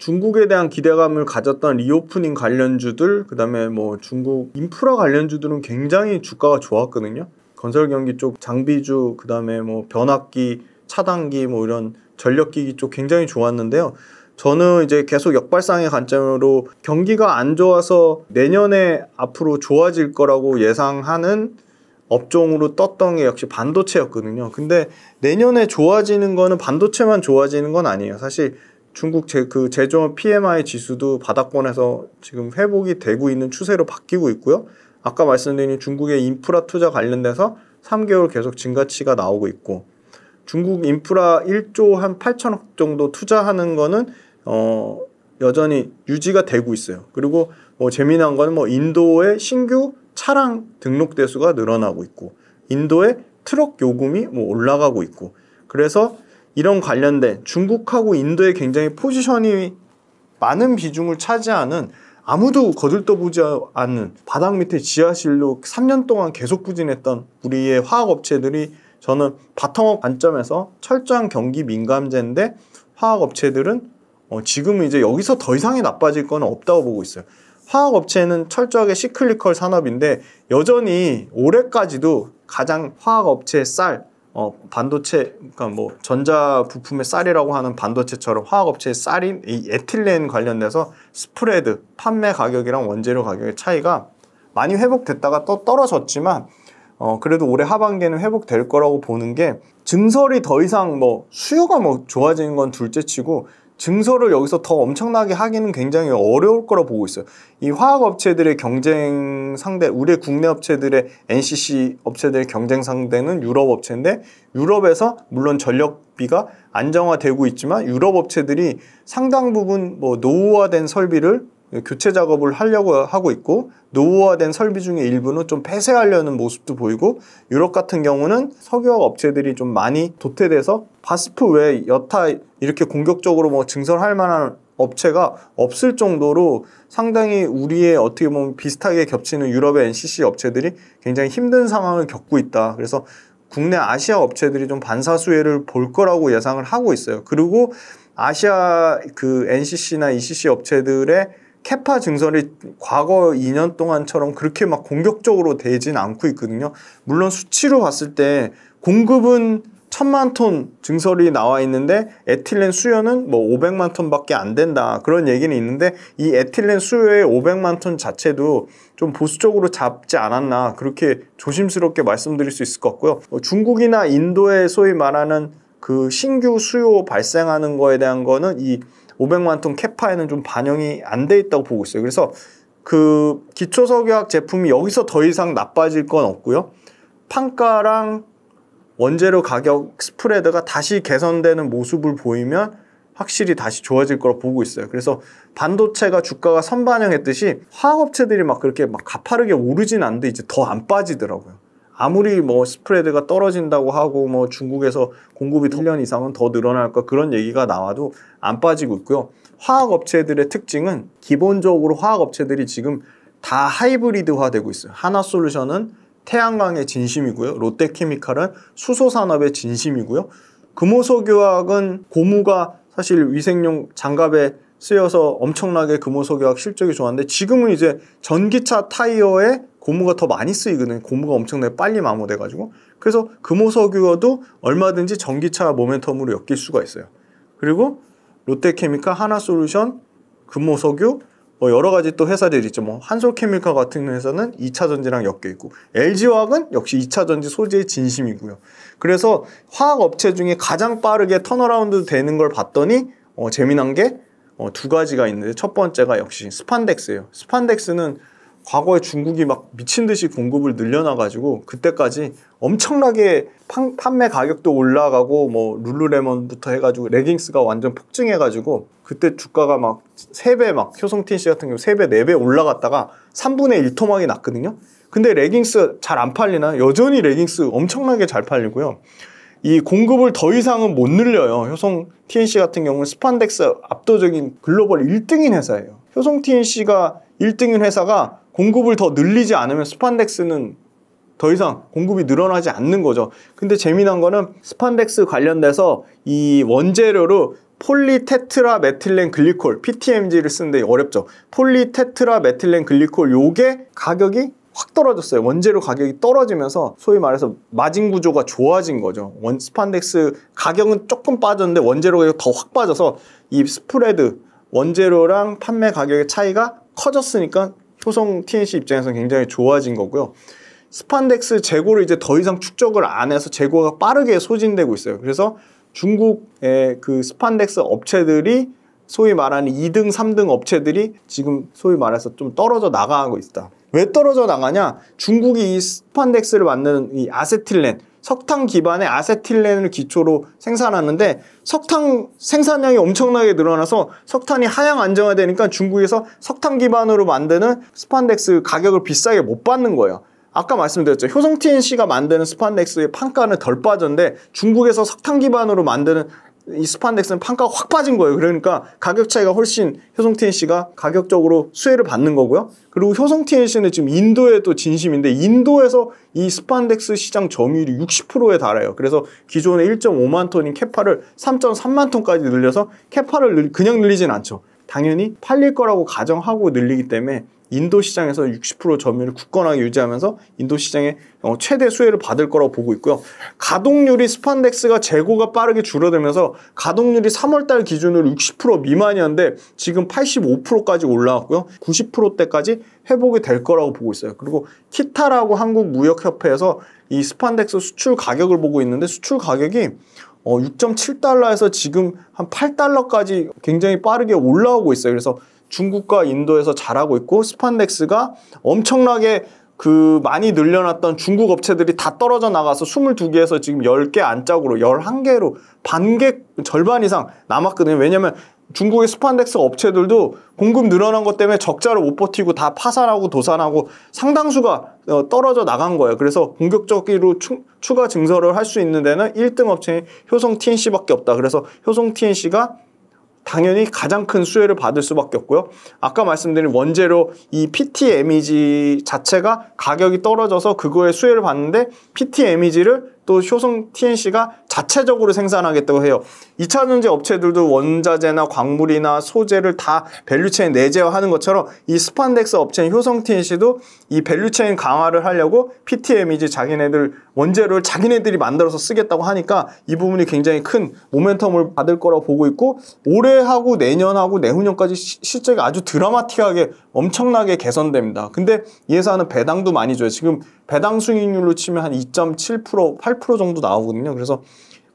중국에 대한 기대감을 가졌던 리오프닝 관련주들, 그 다음에 뭐 중국 인프라 관련주들은 굉장히 주가가 좋았거든요. 건설 경기 쪽 장비주, 그 다음에 뭐 변압기, 차단기 뭐 이런 전력기기 쪽 굉장히 좋았는데요. 저는 이제 계속 역발상의 관점으로 경기가 안 좋아서 내년에 앞으로 좋아질 거라고 예상하는 업종으로 떴던 게 역시 반도체였거든요. 근데 내년에 좋아지는 거는 반도체만 좋아지는 건 아니에요. 사실 중국 제, 그 제조업 PMI 지수도 바닥권에서 지금 회복이 되고 있는 추세로 바뀌고 있고요. 아까 말씀드린 중국의 인프라 투자 관련돼서 3개월 계속 증가치가 나오고 있고 중국 인프라 1조 한 8천억 정도 투자하는 거는 어 여전히 유지가 되고 있어요. 그리고 뭐 재미난 거는 뭐 인도의 신규 차량 등록 대수가 늘어나고 있고 인도의 트럭 요금이 뭐 올라가고 있고 그래서 이런 관련된 중국하고 인도의 굉장히 포지션이 많은 비중을 차지하는 아무도 거들떠보지 않는 바닥 밑에 지하실로 3년 동안 계속 부진했던 우리의 화학업체들이 저는 바텀업 관점에서 철저한 경기 민감제인데 화학업체들은 어 지금은 이제 여기서 더 이상이 나빠질 건 없다고 보고 있어요. 화학업체는 철저하게 시클리컬 산업인데 여전히 올해까지도 가장 화학업체의 쌀, 어, 반도체, 그러니까 뭐 전자 부품의 쌀이라고 하는 반도체처럼 화학업체의 쌀인 이 에틸렌 관련돼서 스프레드, 판매 가격이랑 원재료 가격의 차이가 많이 회복됐다가 또 떨어졌지만 어, 그래도 올해 하반기에는 회복될 거라고 보는 게 증설이 더 이상 뭐 수요가 뭐 좋아지는 건 둘째치고 증설을 여기서 더 엄청나게 하기는 굉장히 어려울 거라 보고 있어요. 이 화학 업체들의 경쟁 상대, 우리 국내 업체들의 NCC 업체들의 경쟁 상대는 유럽 업체인데 유럽에서 물론 전력비가 안정화되고 있지만 유럽 업체들이 상당 부분 뭐 노후화된 설비를 교체 작업을 하려고 하고 있고 노후화된 설비 중에 일부는 좀 폐쇄하려는 모습도 보이고 유럽 같은 경우는 석유화학 업체들이 좀 많이 도태돼서 바스프 외 여타 이렇게 공격적으로 뭐 증설할 만한 업체가 없을 정도로 상당히 우리의 어떻게 보면 비슷하게 겹치는 유럽의 NCC 업체들이 굉장히 힘든 상황을 겪고 있다. 그래서 국내 아시아 업체들이 좀 반사 수혜를 볼 거라고 예상을 하고 있어요. 그리고 아시아 그 NCC나 ECC 업체들의 캐파 증설이 과거 2년 동안처럼 그렇게 막 공격적으로 되진 않고 있거든요. 물론 수치로 봤을 때 공급은 천만 톤 증설이 나와 있는데 에틸렌 수요는 뭐 500만 톤밖에 안 된다 그런 얘기는 있는데 이 에틸렌 수요의 500만 톤 자체도 좀 보수적으로 잡지 않았나 그렇게 조심스럽게 말씀드릴 수 있을 것 같고요 어, 중국이나 인도에 소위 말하는 그 신규 수요 발생하는 거에 대한 거는 이 500만 톤 캐파에는 좀 반영이 안 돼 있다고 보고 있어요. 그래서 그 기초 석유학 제품이 여기서 더 이상 나빠질 건 없고요. 판가랑 원재료 가격 스프레드가 다시 개선되는 모습을 보이면 확실히 다시 좋아질 거라 보고 있어요. 그래서 반도체가 주가가 선반영했듯이 화학업체들이 막 그렇게 막 가파르게 오르진 않는데 이제 더 안 빠지더라고요. 아무리 뭐 스프레드가 떨어진다고 하고 뭐 중국에서 공급이 1년 이상은 더 늘어날 까 그런 얘기가 나와도 안 빠지고 있고요. 화학 업체들의 특징은 기본적으로 화학 업체들이 지금 다 하이브리드화 되고 있어요. 하나 솔루션은 태양광의 진심이고요. 롯데케미칼은 수소 산업의 진심이고요. 금호석유학은 고무가 사실 위생용 장갑에 쓰여서 엄청나게 금호석유학 실적이 좋았는데 지금은 이제 전기차 타이어에 고무가 더 많이 쓰이거든요. 고무가 엄청나게 빨리 마모돼가지고 그래서 금호석유도 얼마든지 전기차 모멘텀으로 엮일 수가 있어요. 그리고 롯데케미칼, 하나솔루션, 금호석유 뭐 여러 가지 또 회사들이 있죠. 뭐 한솔케미칼 같은 회사는 2차 전지랑 엮여 있고 LG화학은 역시 2차 전지 소재의 진심이고요. 그래서 화학 업체 중에 가장 빠르게 턴어라운드 되는 걸 봤더니 어, 재미난 게 어, 두 가지가 있는데 첫 번째가 역시 스판덱스예요. 스판덱스는 과거에 중국이 막 미친 듯이 공급을 늘려놔가지고 그때까지 엄청나게 판, 판매 가격도 올라가고 뭐 룰루레몬부터 해가지고 레깅스가 완전 폭증해가지고 그때 주가가 막 세 배 막 효성틴 씨 같은 경우 세 배 네배 네 올라갔다가 3분의1 토막이 났거든요. 근데 레깅스 잘 안 팔리나? 여전히 레깅스 엄청나게 잘 팔리고요. 이 공급을 더 이상은 못 늘려요. 효성 TNC 같은 경우는 스판덱스 압도적인 글로벌 1등인 회사예요. 효성 TNC가 1등인 회사가 공급을 더 늘리지 않으면 스판덱스는 더 이상 공급이 늘어나지 않는 거죠. 근데 재미난 거는 스판덱스 관련돼서 이 원재료로 폴리테트라 메틸렌 글리콜 PTMG를 쓰는데 어렵죠. 폴리테트라 메틸렌 글리콜 요게 가격이 확 떨어졌어요. 원재료 가격이 떨어지면서 소위 말해서 마진 구조가 좋아진 거죠. 원 스판덱스 가격은 조금 빠졌는데 원재료가 더 확 빠져서 이 스프레드 원재료랑 판매 가격의 차이가 커졌으니까 효성 TNC 입장에서는 굉장히 좋아진 거고요. 스판덱스 재고를 이제 더 이상 축적을 안 해서 재고가 빠르게 소진되고 있어요. 그래서 중국의 그 스판덱스 업체들이 소위 말하는 2등, 3등 업체들이 지금 소위 말해서 좀 떨어져 나가고 있다. 왜 떨어져 나가냐? 중국이 이 스판덱스를 만드는 이 아세틸렌, 석탄 기반의 아세틸렌을 기초로 생산하는데 석탄 생산량이 엄청나게 늘어나서 석탄이 하향 안정화되니까 중국에서 석탄 기반으로 만드는 스판덱스 가격을 비싸게 못 받는 거예요. 아까 말씀드렸죠. 효성 TNC가 만드는 스판덱스의 판가는 덜 빠졌는데 중국에서 석탄 기반으로 만드는 이 스판덱스는 판가가 확 빠진 거예요. 그러니까 가격 차이가 훨씬 효성 TNC가 가격적으로 수혜를 받는 거고요. 그리고 효성 TNC는 지금 인도에 또 진심인데 인도에서 이 스판덱스 시장 점유율이 60%에 달해요. 그래서 기존의 1.5만 톤인 캐파를 3.3만 톤까지 늘려서 캐파를 그냥 늘리진 않죠. 당연히 팔릴 거라고 가정하고 늘리기 때문에 인도 시장에서 60% 점유율을 굳건하게 유지하면서 인도 시장의 어, 최대 수혜를 받을 거라고 보고 있고요. 가동률이 스판덱스가 재고가 빠르게 줄어들면서 가동률이 3월달 기준으로 60% 미만이었는데 지금 85%까지 올라왔고요. 90%대까지 회복이 될 거라고 보고 있어요. 그리고 키타라고 한국 무역협회에서 이 스판덱스 수출 가격을 보고 있는데 수출 가격이 어, 6.7달러에서 지금 한 8달러까지 굉장히 빠르게 올라오고 있어요. 그래서 중국과 인도에서 잘하고 있고 스판덱스가 엄청나게 그 많이 늘려놨던 중국 업체들이 다 떨어져 나가서 22개에서 지금 10개 안짝으로 11개로 반 개 절반 이상 남았거든요. 왜냐면 중국의 스판덱스 업체들도 공급 늘어난 것 때문에 적자를 못 버티고 다 파산하고 도산하고 상당수가 어, 떨어져 나간 거예요. 그래서 공격적으로 추, 추가 증설을 할 수 있는 데는 1등 업체인 효성 TNC밖에 없다. 그래서 효성 TNC가 당연히 가장 큰 수혜를 받을 수밖에 없고요. 아까 말씀드린 원재료 이 PT 에미지 e 자체가 가격이 떨어져서 그거에 수혜를 받는데 PT 에미지를 e 또 효성 TNC가 자체적으로 생산하겠다고 해요. 2차전지 업체들도 원자재나 광물이나 소재를 다 밸류체인 내재화하는 것처럼 이 스판덱스 업체인 효성TNC도 이 밸류체인 강화를 하려고 PTM이지 자기네들 원재료를 자기네들이 만들어서 쓰겠다고 하니까 이 부분이 굉장히 큰 모멘텀을 받을 거라고 보고 있고 올해하고 내년하고 내후년까지 실적이 아주 드라마틱하게 엄청나게 개선됩니다. 근데 이 회사는 배당도 많이 줘요. 지금 배당 수익률로 치면 한 2.7% 8% 정도 나오거든요. 그래서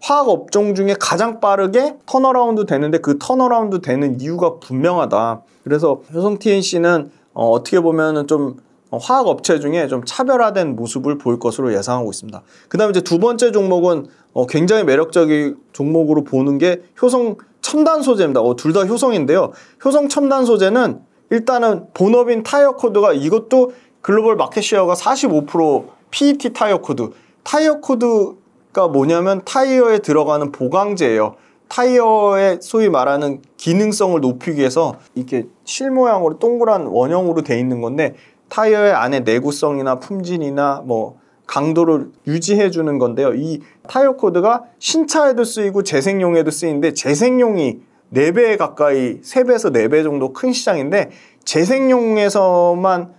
화학 업종 중에 가장 빠르게 턴어라운드 되는데 그 턴어라운드 되는 이유가 분명하다. 그래서 효성 TNC는 어, 어떻게 보면은 좀 어, 화학 업체 중에 좀 차별화된 모습을 보일 것으로 예상하고 있습니다. 그 다음에 이제 두 번째 종목은 어, 굉장히 매력적인 종목으로 보는 게 효성 첨단 소재입니다. 어, 둘 다 효성인데요. 효성 첨단 소재는 일단은 본업인 타이어 코드가 이것도 글로벌 마켓 시어가 45% PET 타이어 코드 타이어 코드 그러니까 뭐냐면 타이어에 들어가는 보강제예요. 타이어의 소위 말하는 기능성을 높이기 위해서 이렇게 실 모양으로 동그란 원형으로 돼 있는 건데 타이어의 안에 내구성이나 품질이나 뭐 강도를 유지해 주는 건데요. 이 타이어 코드가 신차에도 쓰이고 재생용에도 쓰이는데 재생용이 4배 가까이 3배에서 4배 정도 큰 시장인데 재생용에서만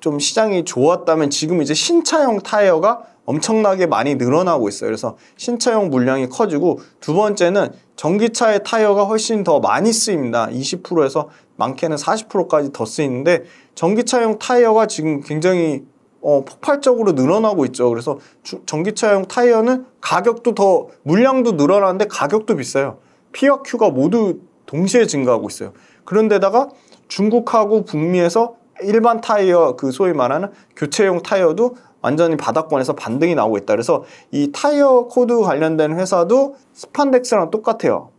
좀 시장이 좋았다면 지금 이제 신차형 타이어가 엄청나게 많이 늘어나고 있어요. 그래서 신차용 물량이 커지고 두 번째는 전기차의 타이어가 훨씬 더 많이 쓰입니다. 20%에서 많게는 40%까지 더 쓰이는데 전기차용 타이어가 지금 굉장히 어, 폭발적으로 늘어나고 있죠. 그래서 주, 전기차용 타이어는 가격도 더 물량도 늘어나는데 가격도 비싸요. P와 Q가 모두 동시에 증가하고 있어요. 그런데다가 중국하고 북미에서 일반 타이어 그 소위 말하는 교체용 타이어도 완전히 바닥권에서 반등이 나오고 있다. 그래서 이 타이어 코드 관련된 회사도 스판덱스랑 똑같아요.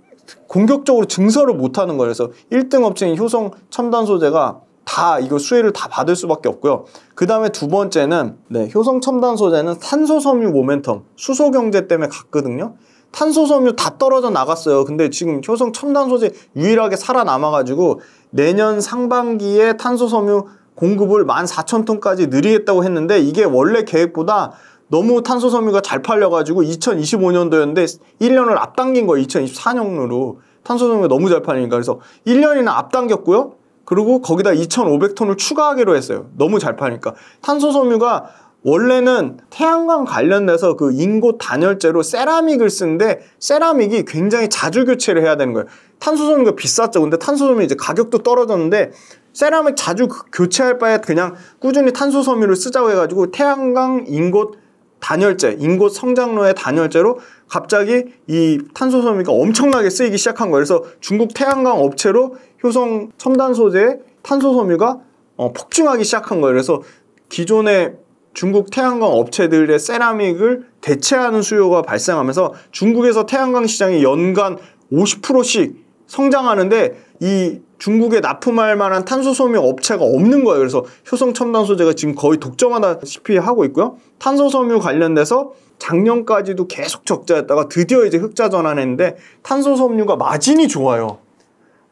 공격적으로 증설을 못하는 거예요. 그래서 1등 업체인 효성 첨단 소재가 다 이거 수혜를 다 받을 수밖에 없고요. 그 다음에 두 번째는 네, 효성 첨단 소재는 탄소 섬유 모멘텀 수소 경제 때문에 갔거든요. 탄소 섬유 다 떨어져 나갔어요. 근데 지금 효성 첨단 소재 유일하게 살아남아가지고 내년 상반기에 탄소 섬유 공급을 14,000톤까지 늘리겠다고 했는데 이게 원래 계획보다 너무 탄소 섬유가 잘 팔려가지고 2025년도였는데 1년을 앞당긴 거예요. 2024년으로. 탄소 섬유가 너무 잘 팔리니까. 그래서 1년이나 앞당겼고요. 그리고 거기다 2,500톤을 추가하기로 했어요. 너무 잘 팔니까. 탄소 섬유가 원래는 태양광 관련돼서 그 인고 단열재로 세라믹을 쓰는데 세라믹이 굉장히 자주 교체를 해야 되는 거예요. 탄소 섬유가 비쌌죠. 근데 탄소 섬유 이제 가격도 떨어졌는데 세라믹 자주 그 교체할 바에 그냥 꾸준히 탄소 섬유를 쓰자고 해가지고 태양광 인곳 단열재, 인곳 성장로의 단열재로 갑자기 이 탄소 섬유가 엄청나게 쓰이기 시작한 거예요. 그래서 중국 태양광 업체로 효성 첨단 소재의 탄소 섬유가 어, 폭증하기 시작한 거예요. 그래서 기존의 중국 태양광 업체들의 세라믹을 대체하는 수요가 발생하면서 중국에서 태양광 시장이 연간 50%씩 성장하는데 이 중국에 납품할 만한 탄소 소명 업체가 없는 거예요. 그래서 효성 첨단 소재가 지금 거의 독점하다시피 하고 있고요. 탄소 섬유 관련돼서 작년까지도 계속 적자였다가 드디어 이제 흑자 전환했는데 탄소 섬유가 마진이 좋아요.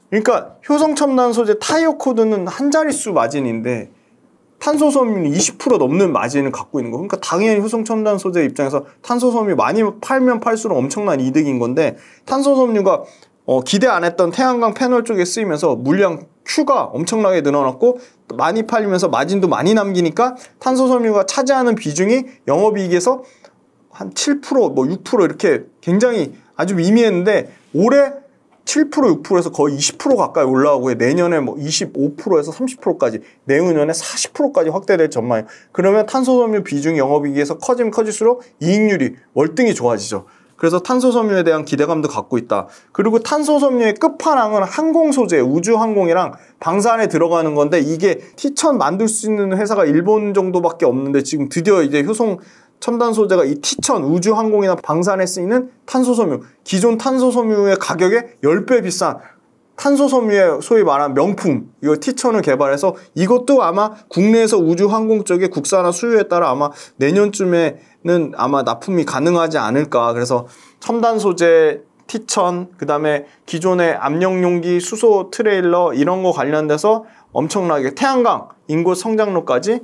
그러니까 효성 첨단 소재 타이어 코드는 한 자릿수 마진인데 탄소 섬유는 20% 넘는 마진을 갖고 있는 거. 그러니까 당연히 효성 첨단 소재 입장에서 탄소 섬유 많이 팔면 팔수록 엄청난 이득인 건데 탄소 섬유가 어, 기대 안 했던 태양광 패널 쪽에 쓰이면서 물량 큐가 엄청나게 늘어났고 많이 팔리면서 마진도 많이 남기니까 탄소 섬유가 차지하는 비중이 영업이익에서 한 7%, 뭐 6% 이렇게 굉장히 아주 미미했는데 올해 7% 6%에서 거의 20% 가까이 올라오고 내년에 뭐 25%에서 30%까지 내후년에 40%까지 확대될 전망이에요. 그러면 탄소 섬유 비중 영업이익에서 커지면 커질수록 이익률이 월등히 좋아지죠. 그래서 탄소 섬유에 대한 기대감도 갖고 있다. 그리고 탄소 섬유의 끝판왕은 항공 소재, 우주 항공이랑 방산에 들어가는 건데 이게 티천 만들 수 있는 회사가 일본 정도밖에 없는데 지금 드디어 이제 효송 첨단 소재가 이 티천 우주 항공이나 방산에 쓰이는 탄소 섬유 기존 탄소 섬유의 가격의 10배 비싼 탄소 섬유의 소위 말한 명품 이거 티천을 개발해서 이것도 아마 국내에서 우주 항공 쪽의 국산화 수요에 따라 아마 내년쯤에 는 아마 납품이 가능하지 않을까. 그래서 첨단 소재 티천, 그 다음에 기존의 압력 용기, 수소 트레일러 이런 거 관련돼서 엄청나게 태양광, 인구 성장로까지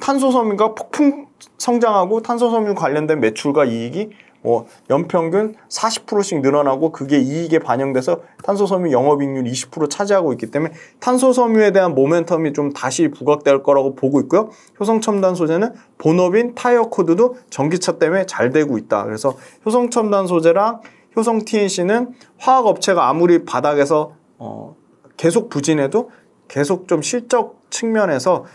탄소 섬유가 폭풍 성장하고 탄소 섬유 관련된 매출과 이익이 뭐 연평균 40%씩 늘어나고 그게 이익에 반영돼서 탄소섬유 영업이익률 20% 차지하고 있기 때문에 탄소섬유에 대한 모멘텀이 좀 다시 부각될 거라고 보고 있고요. 효성첨단 소재는 본업인 타이어 코드도 전기차 때문에 잘 되고 있다. 그래서 효성첨단 소재랑 효성 TNC는 화학 업체가 아무리 바닥에서 어 계속 부진해도 계속 좀 실적 측면에서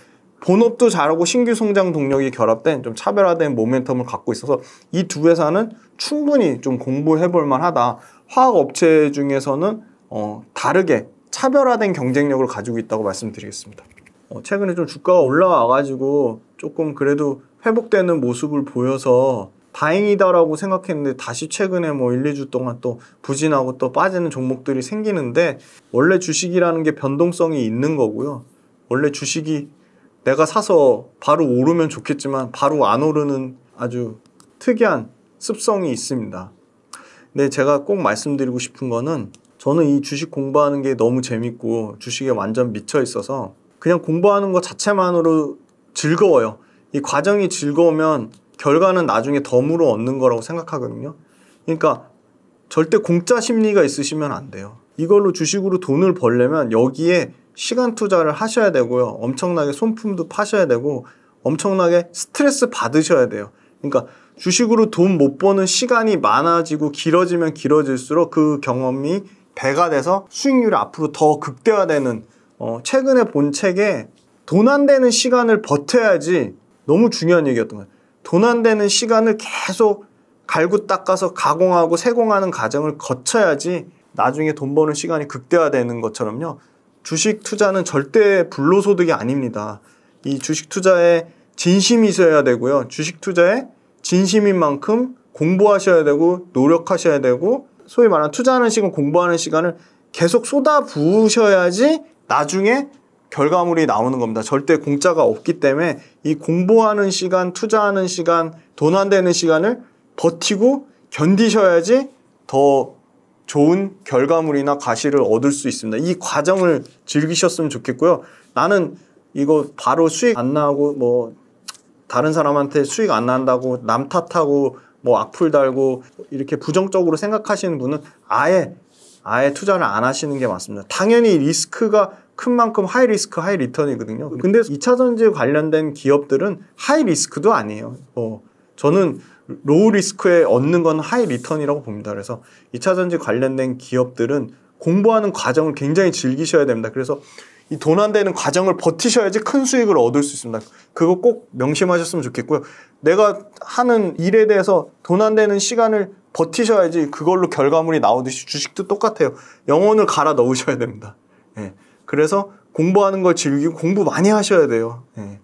본업도 잘하고 신규 성장 동력이 결합된 좀 차별화된 모멘텀을 갖고 있어서 이 두 회사는 충분히 좀 공부해 볼 만하다. 화학 업체 중에서는 어, 다르게 차별화된 경쟁력을 가지고 있다고 말씀드리겠습니다. 어, 최근에 좀 주가가 올라와가지고 조금 그래도 회복되는 모습을 보여서 다행이다라고 생각했는데 다시 최근에 뭐 1, 2주 동안 또 부진하고 또 빠지는 종목들이 생기는데 원래 주식이라는 게 변동성이 있는 거고요. 원래 주식이 내가 사서 바로 오르면 좋겠지만 바로 안 오르는 아주 특이한 습성이 있습니다. 근데 제가 꼭 말씀드리고 싶은 거는 저는 이 주식 공부하는 게 너무 재밌고 주식에 완전 미쳐 있어서 그냥 공부하는 것 자체만으로 즐거워요. 이 과정이 즐거우면 결과는 나중에 덤으로 얻는 거라고 생각하거든요. 그러니까 절대 공짜 심리가 있으시면 안 돼요. 이걸로 주식으로 돈을 벌려면 여기에 시간 투자를 하셔야 되고요. 엄청나게 손품도 파셔야 되고 엄청나게 스트레스 받으셔야 돼요. 그러니까 주식으로 돈 못 버는 시간이 많아지고 길어지면 길어질수록 그 경험이 배가 돼서 수익률이 앞으로 더 극대화되는 어, 최근에 본 책에 돈 안 되는 시간을 버텨야지 너무 중요한 얘기였던 거예요. 돈 안 되는 시간을 계속 갈고 닦아서 가공하고 세공하는 과정을 거쳐야지 나중에 돈 버는 시간이 극대화되는 것처럼요. 주식 투자는 절대 불로소득이 아닙니다. 이 주식 투자에 진심이 있어야 되고요. 주식 투자에 진심인 만큼 공부하셔야 되고 노력하셔야 되고 소위 말하는 투자하는 시간 공부하는 시간을 계속 쏟아 부으셔야지 나중에 결과물이 나오는 겁니다. 절대 공짜가 없기 때문에 이 공부하는 시간, 투자하는 시간, 돈 안 되는 시간을 버티고 견디셔야지 더 좋은 결과물이나 과실을 얻을 수 있습니다. 이 과정을 즐기셨으면 좋겠고요. 나는 이거 바로 수익 안 나고 뭐 다른 사람한테 수익 안 난다고 남 탓하고 뭐 악플 달고 이렇게 부정적으로 생각하시는 분은 아예 아예 투자를 안 하시는 게 맞습니다. 당연히 리스크가 큰 만큼 하이 리스크 하이 리턴이거든요. 근데 2차 전지 관련된 기업들은 하이 리스크도 아니에요. 어, 저는 로우 리스크에 얻는 건 하이 리턴이라고 봅니다. 그래서 2차 전지 관련된 기업들은 공부하는 과정을 굉장히 즐기셔야 됩니다. 그래서 이 돈 안 되는 과정을 버티셔야지 큰 수익을 얻을 수 있습니다. 그거 꼭 명심하셨으면 좋겠고요. 내가 하는 일에 대해서 돈 안 되는 시간을 버티셔야지 그걸로 결과물이 나오듯이 주식도 똑같아요. 영혼을 갈아 넣으셔야 됩니다. 예. 그래서 공부하는 걸 즐기고 공부 많이 하셔야 돼요. 예.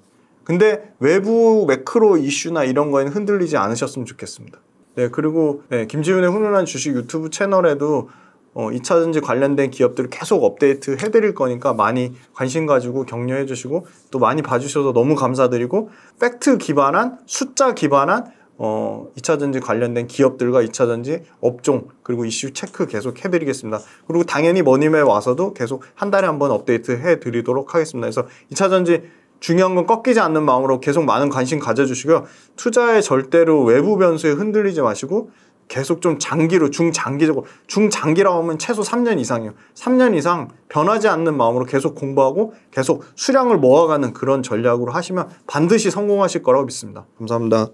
근데 외부 매크로 이슈나 이런 거에는 흔들리지 않으셨으면 좋겠습니다. 네, 그리고 네, 김지훈의 훈훈한 주식 유튜브 채널에도 어, 2차전지 관련된 기업들을 계속 업데이트 해드릴 거니까 많이 관심 가지고 격려해 주시고 또 많이 봐주셔서 너무 감사드리고 팩트 기반한 숫자 기반한 어, 2차전지 관련된 기업들과 2차전지 업종 그리고 이슈 체크 계속 해드리겠습니다. 그리고 당연히 머님에 와서도 계속 한 달에 한 번 업데이트 해드리도록 하겠습니다. 그래서 2차전지 중요한 건 꺾이지 않는 마음으로 계속 많은 관심 가져주시고요. 투자에 절대로 외부 변수에 흔들리지 마시고 계속 좀 장기로 중장기적으로 중장기라고 하면 최소 3년 이상이요. 3년 이상 변하지 않는 마음으로 계속 공부하고 계속 수량을 모아가는 그런 전략으로 하시면 반드시 성공하실 거라고 믿습니다. 감사합니다.